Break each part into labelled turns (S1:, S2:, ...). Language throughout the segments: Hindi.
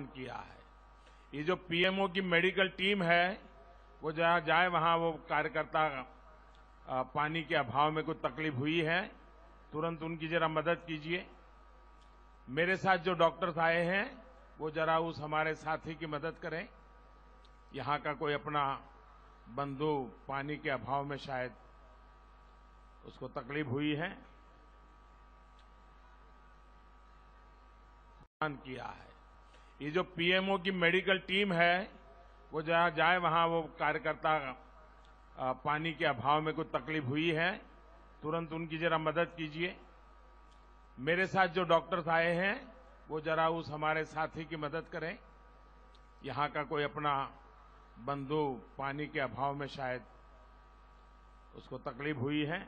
S1: किया है ये जो पीएमओ की मेडिकल टीम है वो जहां जाए वहां वो कार्यकर्ता पानी के अभाव में कोई तकलीफ हुई है तुरंत उनकी जरा मदद कीजिए मेरे साथ जो डॉक्टर्स आए हैं वो जरा उस हमारे साथी की मदद करें यहां का कोई अपना बंधु पानी के अभाव में शायद उसको तकलीफ हुई है किया है ये जो पीएमओ की मेडिकल टीम है वो जहां जाए वहां वो कार्यकर्ता पानी के अभाव में कोई तकलीफ हुई है तुरंत उनकी जरा मदद कीजिए मेरे साथ जो डॉक्टर्स आए हैं वो जरा उस हमारे साथी की मदद करें यहां का कोई अपना बंधु पानी के अभाव में शायद उसको तकलीफ हुई है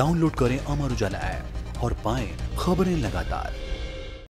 S2: डाउनलोड करें अमर उजाला ऐप और पाएं खबरें लगातार